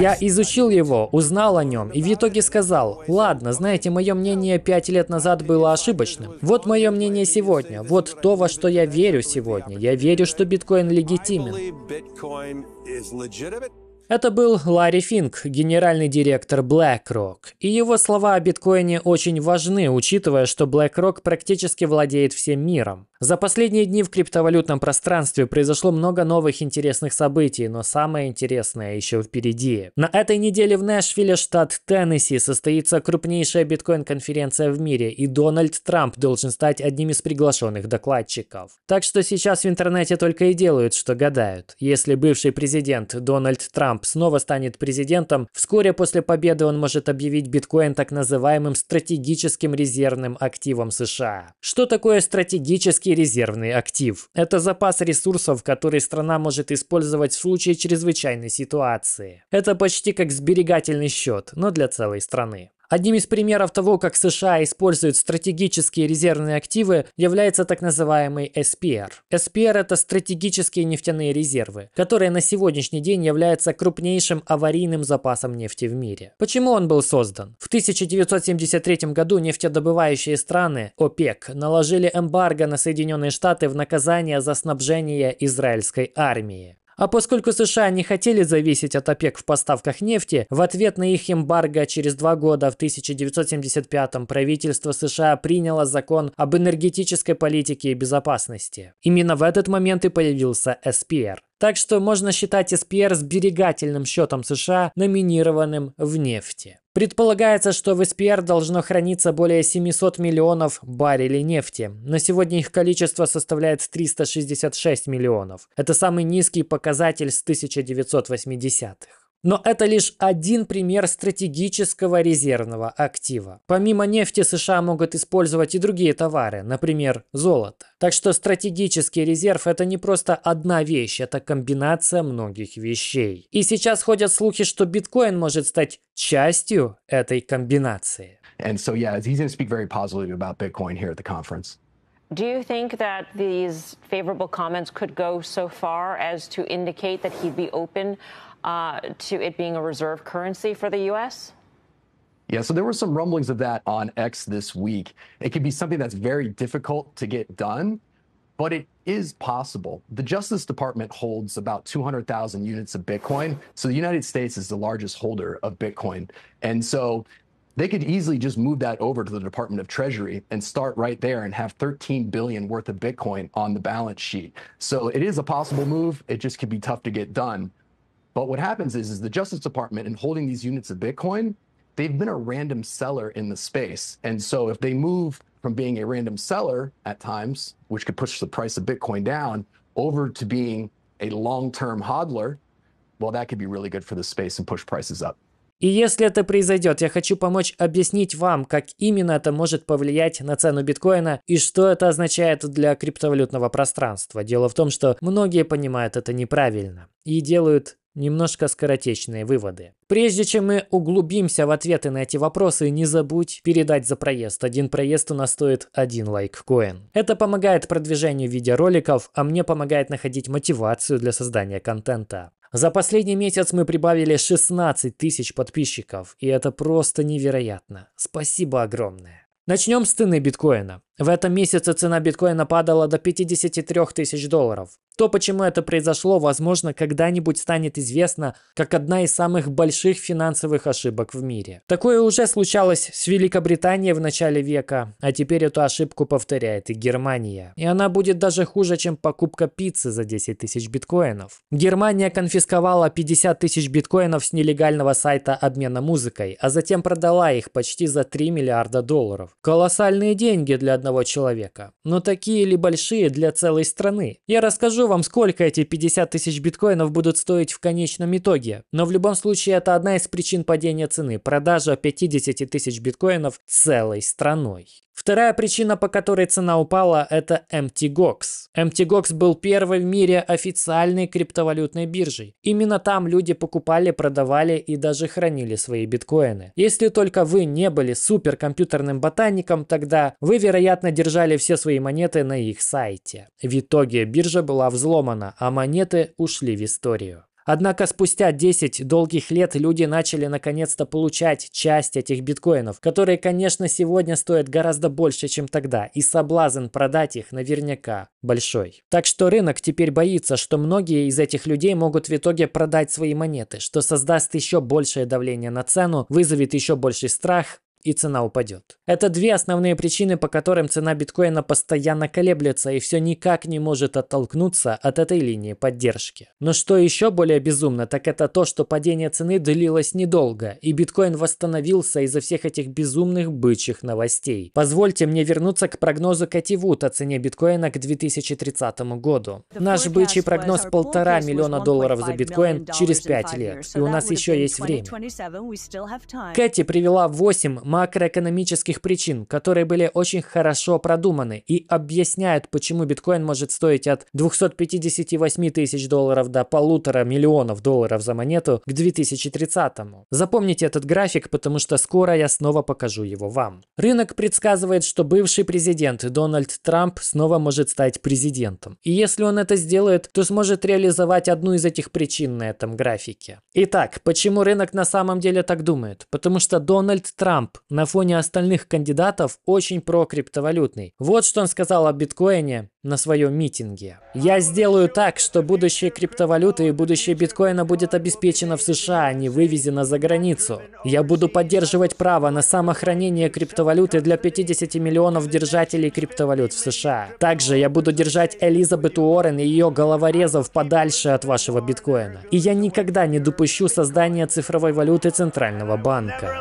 Я изучил его, узнал о нем и в итоге сказал, ладно, знаете, мое мнение пять лет назад было ошибочным. Вот мое мнение сегодня, вот то, во что я верю сегодня. Я верю, что биткоин легитимен. Это был Ларри Финк, генеральный директор BlackRock, и его слова о биткоине очень важны, учитывая, что BlackRock практически владеет всем миром. За последние дни в криптовалютном пространстве произошло много новых интересных событий, но самое интересное еще впереди. На этой неделе в Нэшвилле, штат Теннесси, состоится крупнейшая биткоин-конференция в мире, и Дональд Трамп должен стать одним из приглашенных докладчиков. Так что сейчас в интернете только и делают, что гадают. Если бывший президент Дональд Трамп Трамп снова станет президентом, вскоре после победы он может объявить биткоин так называемым стратегическим резервным активом США. Что такое стратегический резервный актив? Это запас ресурсов, который страна может использовать в случае чрезвычайной ситуации. Это почти как сберегательный счет, но для целой страны. Одним из примеров того, как США используют стратегические резервные активы, является так называемый SPR. SPR – это стратегические нефтяные резервы, которые на сегодняшний день являются крупнейшим аварийным запасом нефти в мире. Почему он был создан? В 1973 году нефтедобывающие страны ОПЕК наложили эмбарго на Соединенные Штаты в наказание за снабжение израильской армии. А поскольку США не хотели зависеть от ОПЕК в поставках нефти, в ответ на их эмбарго через два года в 1975-м правительство США приняло закон об энергетической политике и безопасности. Именно в этот момент и появился СПР. Так что можно считать SPR сберегательным счетом США, номинированным в нефти. Предполагается, что в СПР должно храниться более 700 миллионов баррелей нефти. На сегодня их количество составляет 366 миллионов. Это самый низкий показатель с 1980-х. Но это лишь один пример стратегического резервного актива. Помимо нефти США могут использовать и другие товары, например, золото. Так что стратегический резерв – это не просто одна вещь, это комбинация многих вещей. И сейчас ходят слухи, что биткоин может стать частью этой комбинации. And so, yeah, he's going speak very positively about Bitcoin here at the conference. Do you think that these favorable comments could go so far as to indicate that he'd be open uh, to it being a reserve currency for the U.S.? Yeah, so there were some rumblings of that on X this week. It could be something that's very difficult to get done, but it is possible. The Justice Department holds about 200,000 units of Bitcoin. So the United States is the largest holder of Bitcoin. And so they could easily just move that over to the Department of Treasury and start right there and have 13 billion worth of Bitcoin on the balance sheet. So it is a possible move. It just could be tough to get done. But what happens is, is the Justice Department in holding these units of Bitcoin, they've been a random seller in the space. And so if they move from being a random seller at times, which could push the price of Bitcoin down, over to being a long term hodler, well, that could be really good for the space and push prices up. И если это произойдет, я хочу помочь объяснить вам, как именно это может повлиять на цену биткоина и что это означает для криптовалютного пространства. Дело в том, что многие понимают это неправильно и делают немножко скоротечные выводы. Прежде чем мы углубимся в ответы на эти вопросы, не забудь передать за проезд. Один проезд у нас стоит один лайк коин. Это помогает продвижению видеороликов, а мне помогает находить мотивацию для создания контента. За последний месяц мы прибавили 16 тысяч подписчиков, и это просто невероятно. Спасибо огромное. Начнем с цены биткоина. В этом месяце цена биткоина падала до 53 тысяч долларов. То, почему это произошло, возможно, когда-нибудь станет известно как одна из самых больших финансовых ошибок в мире. Такое уже случалось с Великобританией в начале века, а теперь эту ошибку повторяет и Германия. И она будет даже хуже, чем покупка пиццы за 10 тысяч биткоинов. Германия конфисковала 50 тысяч биткоинов с нелегального сайта обмена музыкой, а затем продала их почти за 3 миллиарда долларов. Колоссальные деньги для одного человека. Но такие ли большие для целой страны? Я расскажу вам, сколько эти 50 тысяч биткоинов будут стоить в конечном итоге. Но в любом случае это одна из причин падения цены – продажа 50 тысяч биткоинов целой страной. Вторая причина, по которой цена упала, это MTGOX. MTGOX был первой в мире официальной криптовалютной биржей. Именно там люди покупали, продавали и даже хранили свои биткоины. Если только вы не были суперкомпьютерным ботаником, тогда вы, вероятно, держали все свои монеты на их сайте. В итоге биржа была взломана, а монеты ушли в историю. Однако спустя 10 долгих лет люди начали наконец-то получать часть этих биткоинов, которые, конечно, сегодня стоят гораздо больше, чем тогда, и соблазн продать их наверняка большой. Так что рынок теперь боится, что многие из этих людей могут в итоге продать свои монеты, что создаст еще большее давление на цену, вызовет еще больший страх, и цена упадет. Это две основные причины, по которым цена биткоина постоянно колеблется и все никак не может оттолкнуться от этой линии поддержки. Но что еще более безумно, так это то, что падение цены длилось недолго, и биткоин восстановился из-за всех этих безумных бычьих новостей. Позвольте мне вернуться к прогнозу Кэти Вуд о цене биткоина к 2030 году. Наш бычий прогноз полтора миллиона долларов за биткоин через пять лет, и у нас еще есть время. Кэти привела 8 макроэкономических причин, которые были очень хорошо продуманы и объясняют, почему биткоин может стоить от 258 тысяч долларов до полутора миллионов долларов за монету к 2030-му. Запомните этот график, потому что скоро я снова покажу его вам. Рынок предсказывает, что бывший президент Дональд Трамп снова может стать президентом. И если он это сделает, то сможет реализовать одну из этих причин на этом графике. Итак, почему рынок на самом деле так думает? Потому что Дональд Трамп на фоне остальных кандидатов очень прокриптовалютный. Вот что он сказал о биткоине на своем митинге. Я сделаю так, что будущее криптовалюты и будущее биткоина будет обеспечено в США, а не вывезено за границу. Я буду поддерживать право на самохранение криптовалюты для 50 миллионов держателей криптовалют в США. Также я буду держать Элизабет Уоррен и ее головорезов подальше от вашего биткоина. И я никогда не допущу создания цифровой валюты Центрального банка.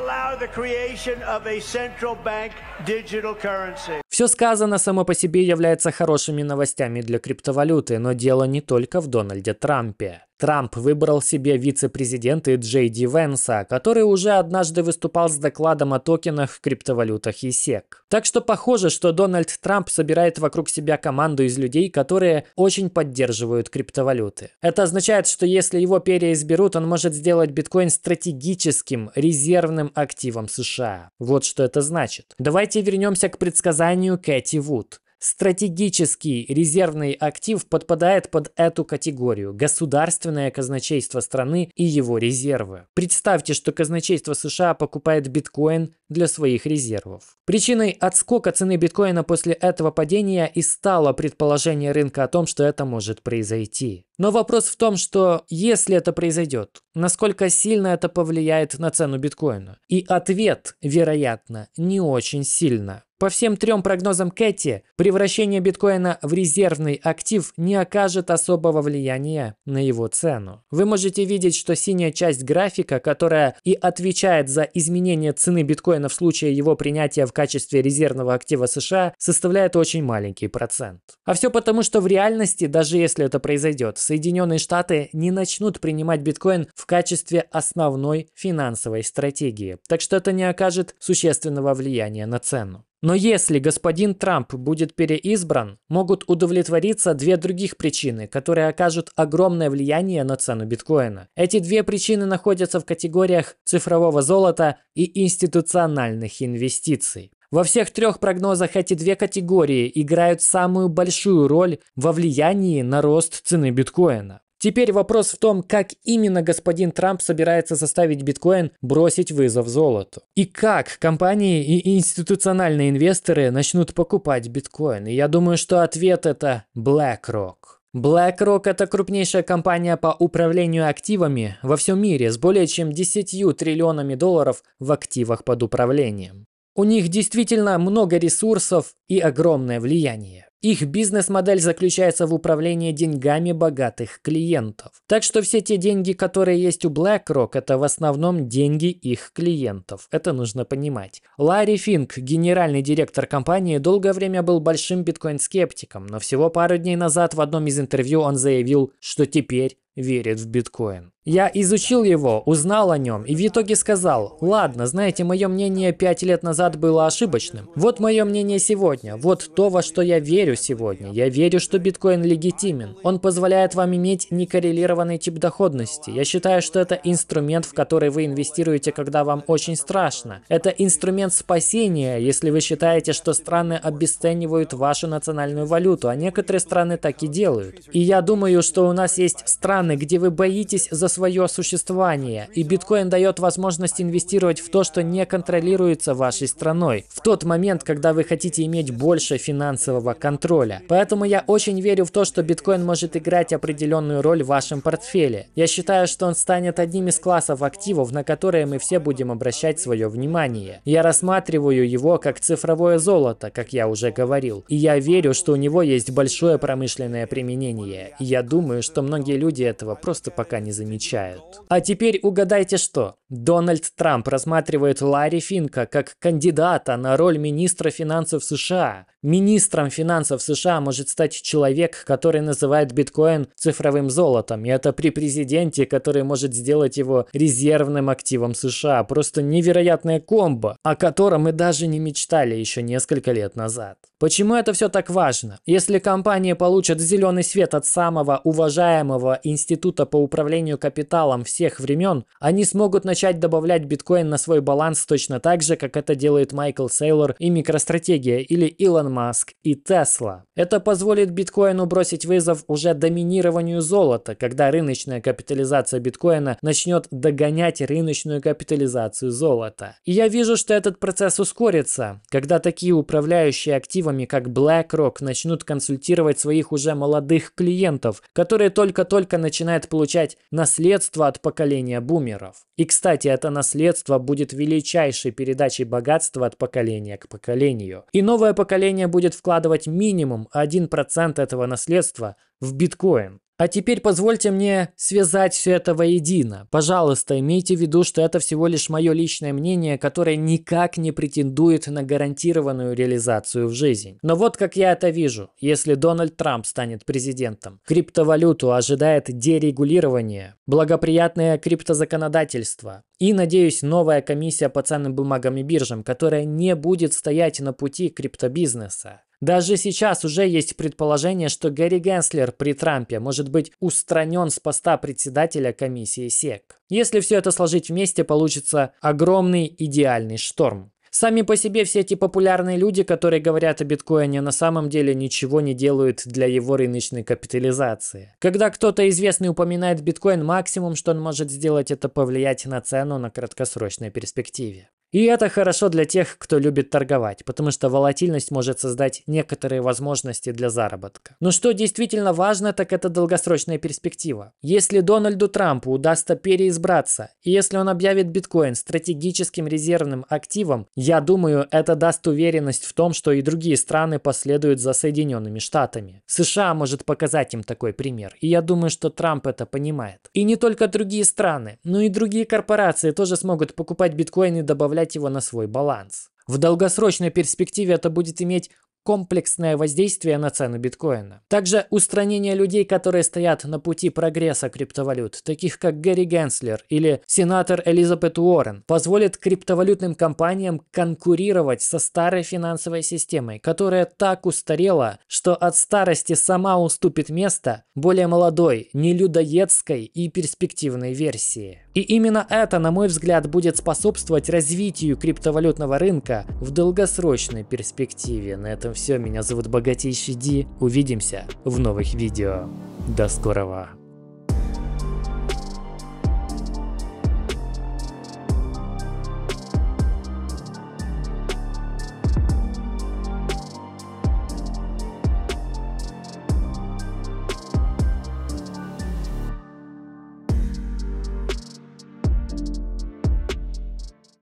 Все сказано само по себе является хорошим хорошими новостями для криптовалюты, но дело не только в Дональде Трампе. Трамп выбрал себе вице-президента Джей Ди Венса, который уже однажды выступал с докладом о токенах в криптовалютах и сек. Так что похоже, что Дональд Трамп собирает вокруг себя команду из людей, которые очень поддерживают криптовалюты. Это означает, что если его переизберут, он может сделать биткоин стратегическим, резервным активом США. Вот что это значит. Давайте вернемся к предсказанию Кэти Вуд. Стратегический резервный актив подпадает под эту категорию – государственное казначейство страны и его резервы. Представьте, что казначейство США покупает биткоин для своих резервов. Причиной отскока цены биткоина после этого падения и стало предположение рынка о том, что это может произойти. Но вопрос в том, что если это произойдет, насколько сильно это повлияет на цену биткоина? И ответ, вероятно, не очень сильно. По всем трем прогнозам Кэти, превращение биткоина в резервный актив не окажет особого влияния на его цену. Вы можете видеть, что синяя часть графика, которая и отвечает за изменение цены биткоина биткоина в случае его принятия в качестве резервного актива США составляет очень маленький процент. А все потому, что в реальности, даже если это произойдет, Соединенные Штаты не начнут принимать биткоин в качестве основной финансовой стратегии, так что это не окажет существенного влияния на цену. Но если господин Трамп будет переизбран, могут удовлетвориться две других причины, которые окажут огромное влияние на цену биткоина. Эти две причины находятся в категориях цифрового золота и институциональных инвестиций. Во всех трех прогнозах эти две категории играют самую большую роль во влиянии на рост цены биткоина. Теперь вопрос в том, как именно господин Трамп собирается заставить биткоин бросить вызов золоту. И как компании и институциональные инвесторы начнут покупать биткоин. И я думаю, что ответ это BlackRock. BlackRock – это крупнейшая компания по управлению активами во всем мире с более чем 10 триллионами долларов в активах под управлением. У них действительно много ресурсов и огромное влияние. Их бизнес-модель заключается в управлении деньгами богатых клиентов. Так что все те деньги, которые есть у BlackRock, это в основном деньги их клиентов. Это нужно понимать. Ларри Финк, генеральный директор компании, долгое время был большим биткоин-скептиком, но всего пару дней назад в одном из интервью он заявил, что теперь верит в биткоин. Я изучил его, узнал о нем и в итоге сказал, ладно, знаете, мое мнение пять лет назад было ошибочным. Вот мое мнение сегодня, вот то, во что я верю сегодня. Я верю, что биткоин легитимен. Он позволяет вам иметь некоррелированный тип доходности. Я считаю, что это инструмент, в который вы инвестируете, когда вам очень страшно. Это инструмент спасения, если вы считаете, что страны обесценивают вашу национальную валюту, а некоторые страны так и делают. И я думаю, что у нас есть страны, страны, где вы боитесь за свое существование. И биткоин дает возможность инвестировать в то, что не контролируется вашей страной. В тот момент, когда вы хотите иметь больше финансового контроля. Поэтому я очень верю в то, что биткоин может играть определенную роль в вашем портфеле. Я считаю, что он станет одним из классов активов, на которые мы все будем обращать свое внимание. Я рассматриваю его как цифровое золото, как я уже говорил. И я верю, что у него есть большое промышленное применение. я думаю, что многие люди этого просто пока не замечают. А теперь угадайте что? Дональд Трамп рассматривает Ларри Финка как кандидата на роль министра финансов США. Министром финансов США может стать человек, который называет биткоин цифровым золотом. И это при президенте, который может сделать его резервным активом США. Просто невероятная комбо, о котором мы даже не мечтали еще несколько лет назад. Почему это все так важно? Если компания получит зеленый свет от самого уважаемого института по управлению капиталом всех времен, они смогут начать начать добавлять биткоин на свой баланс точно так же, как это делает Майкл Сейлор и Микростратегия или Илон Маск и Тесла. Это позволит биткоину бросить вызов уже доминированию золота, когда рыночная капитализация биткоина начнет догонять рыночную капитализацию золота. И я вижу, что этот процесс ускорится, когда такие управляющие активами, как BlackRock, начнут консультировать своих уже молодых клиентов, которые только-только начинают получать наследство от поколения бумеров. И, кстати, кстати, это наследство будет величайшей передачей богатства от поколения к поколению. И новое поколение будет вкладывать минимум 1% этого наследства в биткоин. А теперь позвольте мне связать все это воедино. Пожалуйста, имейте в виду, что это всего лишь мое личное мнение, которое никак не претендует на гарантированную реализацию в жизнь. Но вот как я это вижу. Если Дональд Трамп станет президентом, криптовалюту ожидает дерегулирование, благоприятное криптозаконодательство, и, надеюсь, новая комиссия по ценным бумагам и биржам, которая не будет стоять на пути криптобизнеса. Даже сейчас уже есть предположение, что Гэри Генслер при Трампе может быть устранен с поста председателя комиссии СЕК. Если все это сложить вместе, получится огромный идеальный шторм. Сами по себе все эти популярные люди, которые говорят о биткоине, на самом деле ничего не делают для его рыночной капитализации. Когда кто-то известный упоминает биткоин, максимум, что он может сделать, это повлиять на цену на краткосрочной перспективе. И это хорошо для тех, кто любит торговать, потому что волатильность может создать некоторые возможности для заработка. Но что действительно важно, так это долгосрочная перспектива. Если Дональду Трампу удастся переизбраться, и если он объявит биткоин стратегическим резервным активом, я думаю, это даст уверенность в том, что и другие страны последуют за Соединенными Штатами. США может показать им такой пример, и я думаю, что Трамп это понимает. И не только другие страны, но и другие корпорации тоже смогут покупать биткоин и добавлять переставлять его на свой баланс. В долгосрочной перспективе это будет иметь комплексное воздействие на цену биткоина. Также устранение людей, которые стоят на пути прогресса криптовалют, таких как Гэри Генслер или сенатор Элизабет Уоррен, позволит криптовалютным компаниям конкурировать со старой финансовой системой, которая так устарела, что от старости сама уступит место более молодой, нелюдоедской и перспективной версии. И именно это, на мой взгляд, будет способствовать развитию криптовалютного рынка в долгосрочной перспективе. На этом все, меня зовут Богатейший Ди, увидимся в новых видео. До скорого!